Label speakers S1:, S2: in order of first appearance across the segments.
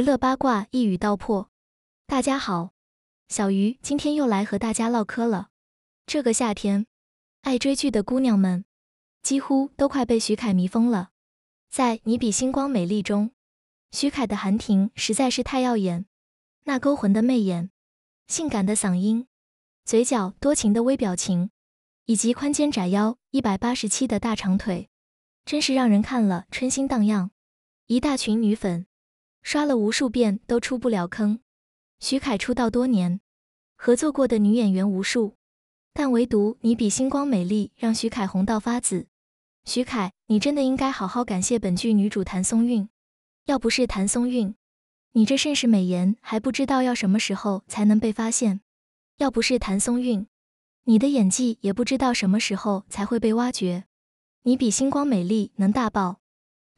S1: 娱乐八卦一语道破。大家好，小鱼今天又来和大家唠嗑了。这个夏天，爱追剧的姑娘们几乎都快被徐凯迷疯了。在《你比星光美丽》中，徐凯的韩婷实在是太耀眼，那勾魂的媚眼、性感的嗓音、嘴角多情的微表情，以及宽肩窄腰、一百八十七的大长腿，真是让人看了春心荡漾。一大群女粉。刷了无数遍都出不了坑。徐凯出道多年，合作过的女演员无数，但唯独《你比星光美丽》让徐凯红到发紫。徐凯，你真的应该好好感谢本剧女主谭松韵。要不是谭松韵，你这盛世美颜还不知道要什么时候才能被发现；要不是谭松韵，你的演技也不知道什么时候才会被挖掘。《你比星光美丽》能大爆，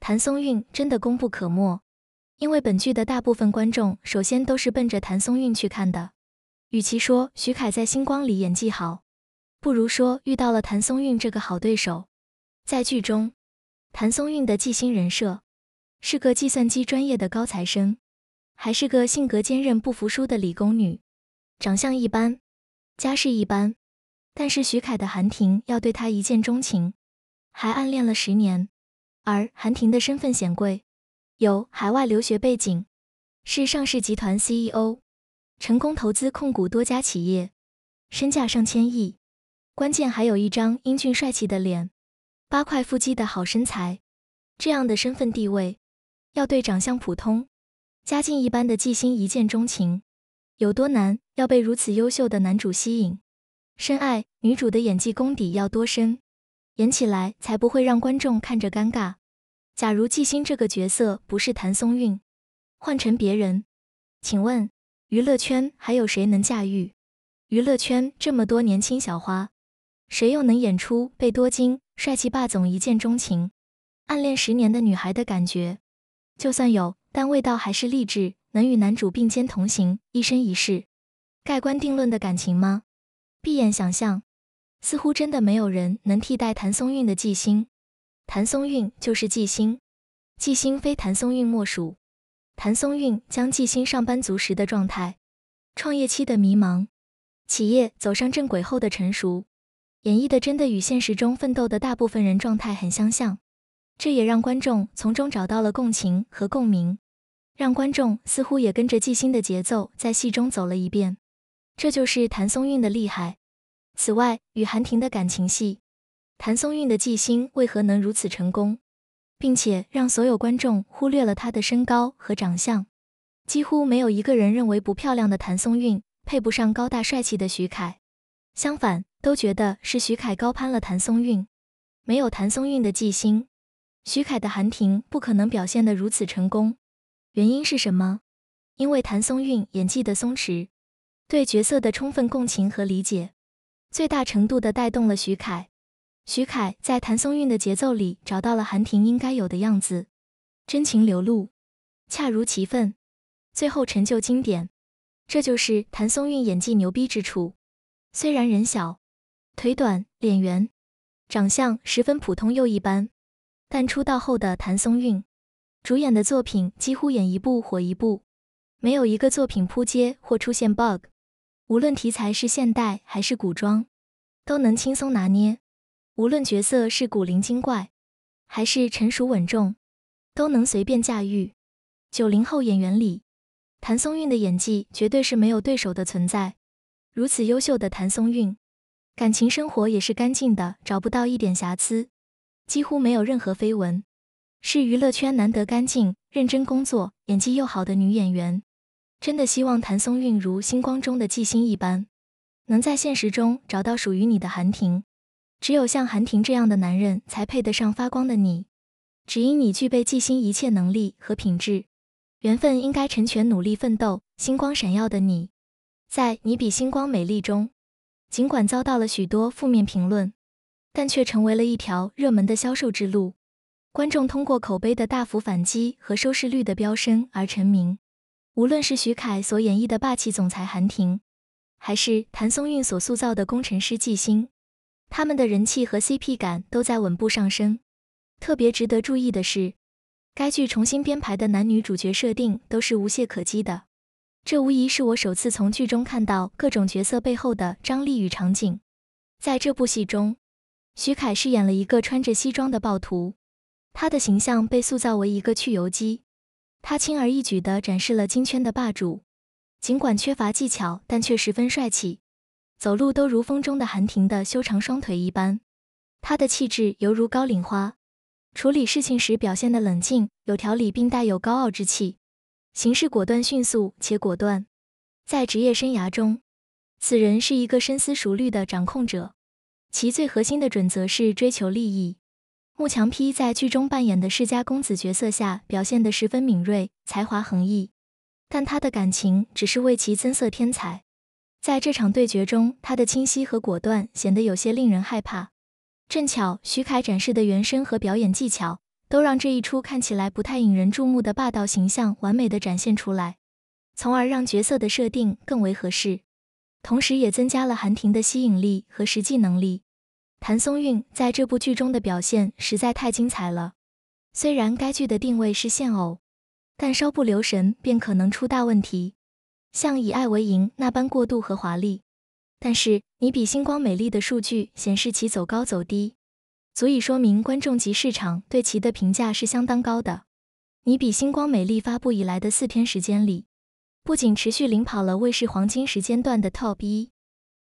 S1: 谭松韵真的功不可没。因为本剧的大部分观众首先都是奔着谭松韵去看的，与其说徐凯在《星光》里演技好，不如说遇到了谭松韵这个好对手。在剧中，谭松韵的记星人设是个计算机专业的高材生，还是个性格坚韧、不服输的理工女，长相一般，家世一般。但是徐凯的韩婷要对他一见钟情，还暗恋了十年，而韩婷的身份显贵。有海外留学背景，是上市集团 CEO，成功投资控股多家企业，身价上千亿。关键还有一张英俊帅气的脸，八块腹肌的好身材。这样的身份地位，要对长相普通、家境一般的纪星一见钟情，有多难？要被如此优秀的男主吸引，深爱女主的演技功底要多深，演起来才不会让观众看着尴尬？假如纪星这个角色不是谭松韵，换成别人，请问娱乐圈还有谁能驾驭？娱乐圈这么多年轻小花，谁又能演出被多金帅气霸总一见钟情、暗恋十年的女孩的感觉？就算有，但味道还是励志，能与男主并肩同行一生一世、盖棺定论的感情吗？闭眼想象，似乎真的没有人能替代谭松韵的纪星。谭松韵就是纪星，纪星非谭松韵莫属。谭松韵将纪星上班族时的状态、创业期的迷茫、企业走上正轨后的成熟演绎的真的与现实中奋斗的大部分人状态很相像，这也让观众从中找到了共情和共鸣，让观众似乎也跟着纪星的节奏在戏中走了一遍。这就是谭松韵的厉害。此外，与韩婷的感情戏。谭松韵的记星为何能如此成功，并且让所有观众忽略了她的身高和长相？几乎没有一个人认为不漂亮的谭松韵配不上高大帅气的徐凯。相反，都觉得是徐凯高攀了谭松韵。没有谭松韵的记星，徐凯的韩婷不可能表现得如此成功。原因是什么？因为谭松韵演技的松弛，对角色的充分共情和理解，最大程度地带动了徐凯。徐凯在谭松韵的节奏里找到了韩婷应该有的样子，真情流露，恰如其分，最后成就经典。这就是谭松韵演技牛逼之处。虽然人小、腿短、脸圆，长相十分普通又一般，但出道后的谭松韵主演的作品几乎演一部火一部，没有一个作品扑街或出现 bug，无论题材是现代还是古装，都能轻松拿捏。无论角色是古灵精怪，还是成熟稳重，都能随便驾驭。九零后演员里，谭松韵的演技绝对是没有对手的存在。如此优秀的谭松韵，感情生活也是干净的，找不到一点瑕疵，几乎没有任何绯闻，是娱乐圈难得干净、认真工作、演技又好的女演员。真的希望谭松韵如星光中的巨星一般，能在现实中找到属于你的韩婷。只有像韩婷这样的男人才配得上发光的你，只因你具备纪星一切能力和品质。缘分应该成全努力奋斗、星光闪耀的你。在《你比星光美丽》中，尽管遭到了许多负面评论，但却成为了一条热门的销售之路。观众通过口碑的大幅反击和收视率的飙升而成名。无论是徐凯所演绎的霸气总裁韩婷，还是谭松韵所塑造的工程师纪星。他们的人气和 CP 感都在稳步上升。特别值得注意的是，该剧重新编排的男女主角设定都是无懈可击的。这无疑是我首次从剧中看到各种角色背后的张力与场景。在这部戏中，徐凯饰演了一个穿着西装的暴徒，他的形象被塑造为一个去油机。他轻而易举地展示了金圈的霸主，尽管缺乏技巧，但却十分帅气。走路都如风中的寒亭的修长双腿一般，他的气质犹如高岭花。处理事情时表现得冷静、有条理，并带有高傲之气，行事果断、迅速且果断。在职业生涯中，此人是一个深思熟虑的掌控者，其最核心的准则是追求利益。穆强批在剧中扮演的世家公子角色下表现得十分敏锐、才华横溢，但他的感情只是为其增色添彩。在这场对决中，他的清晰和果断显得有些令人害怕。正巧，徐凯展示的原声和表演技巧，都让这一出看起来不太引人注目的霸道形象完美的展现出来，从而让角色的设定更为合适，同时也增加了韩婷的吸引力和实际能力。谭松韵在这部剧中的表现实在太精彩了。虽然该剧的定位是现偶，但稍不留神便可能出大问题。像以爱为营那般过度和华丽，但是《你比星光美丽》的数据显示其走高走低，足以说明观众及市场对其的评价是相当高的。《你比星光美丽》发布以来的四天时间里，不仅持续领跑了卫视黄金时间段的 top 一，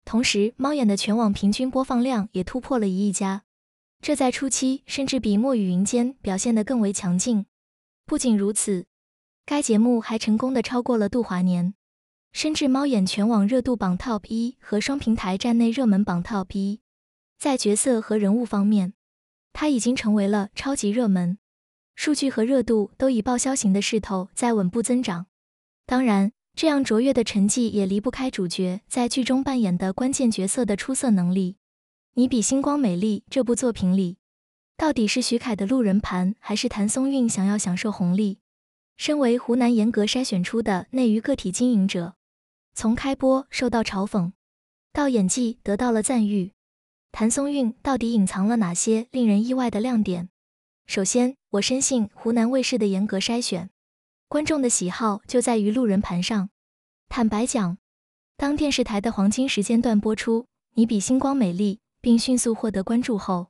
S1: 同时猫眼的全网平均播放量也突破了一亿加，这在初期甚至比《墨雨云间》表现得更为强劲。不仅如此，该节目还成功的超过了《度华年》。甚至猫眼全网热度榜 top 一和双平台站内热门榜 top 一，在角色和人物方面，它已经成为了超级热门，数据和热度都以报销型的势头在稳步增长。当然，这样卓越的成绩也离不开主角在剧中扮演的关键角色的出色能力。《你比星光美丽》这部作品里，到底是徐凯的路人盘，还是谭松韵想要享受红利？身为湖南严格筛选出的内娱个体经营者。从开播受到嘲讽，到演技得到了赞誉，谭松韵到底隐藏了哪些令人意外的亮点？首先，我深信湖南卫视的严格筛选，观众的喜好就在于路人盘上。坦白讲，当电视台的黄金时间段播出《你比星光美丽》，并迅速获得关注后，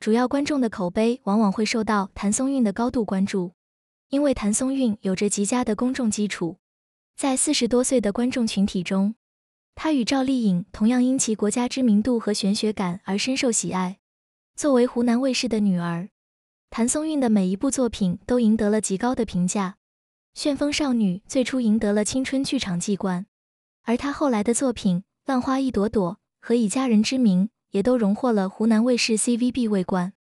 S1: 主要观众的口碑往往会受到谭松韵的高度关注，因为谭松韵有着极佳的公众基础。在四十多岁的观众群体中，她与赵丽颖同样因其国家知名度和玄学感而深受喜爱。作为湖南卫视的女儿，谭松韵的每一部作品都赢得了极高的评价。《旋风少女》最初赢得了青春剧场季冠，而她后来的作品《浪花一朵朵》和《以家人之名》也都荣获了湖南卫视 C V B 位冠。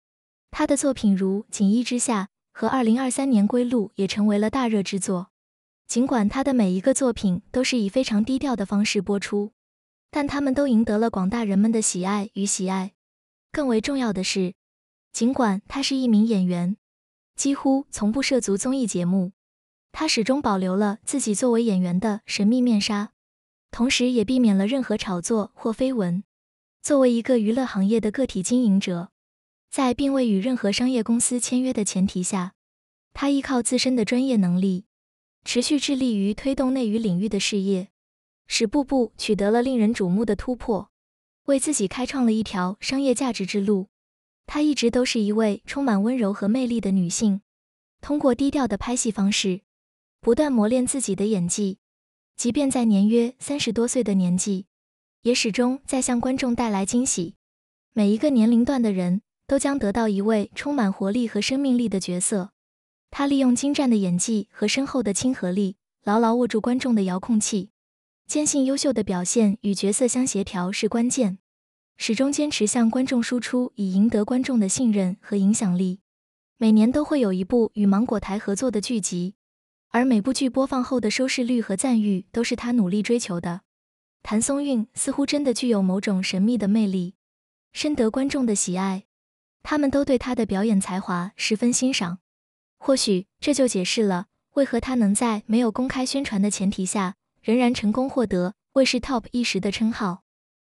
S1: 她的作品如《锦衣之下》和《二零二三年归路》也成为了大热之作。尽管他的每一个作品都是以非常低调的方式播出，但他们都赢得了广大人们的喜爱与喜爱。更为重要的是，尽管他是一名演员，几乎从不涉足综艺节目，他始终保留了自己作为演员的神秘面纱，同时也避免了任何炒作或绯闻。作为一个娱乐行业的个体经营者，在并未与任何商业公司签约的前提下，他依靠自身的专业能力。持续致力于推动内娱领域的事业，使步步取得了令人瞩目的突破，为自己开创了一条商业价值之路。她一直都是一位充满温柔和魅力的女性，通过低调的拍戏方式，不断磨练自己的演技。即便在年约三十多岁的年纪，也始终在向观众带来惊喜。每一个年龄段的人都将得到一位充满活力和生命力的角色。他利用精湛的演技和深厚的亲和力，牢牢握住观众的遥控器。坚信优秀的表现与角色相协调是关键，始终坚持向观众输出，以赢得观众的信任和影响力。每年都会有一部与芒果台合作的剧集，而每部剧播放后的收视率和赞誉都是他努力追求的。谭松韵似乎真的具有某种神秘的魅力，深得观众的喜爱，他们都对她的表演才华十分欣赏。或许这就解释了，为何他能在没有公开宣传的前提下，仍然成功获得卫视 Top 一时的称号。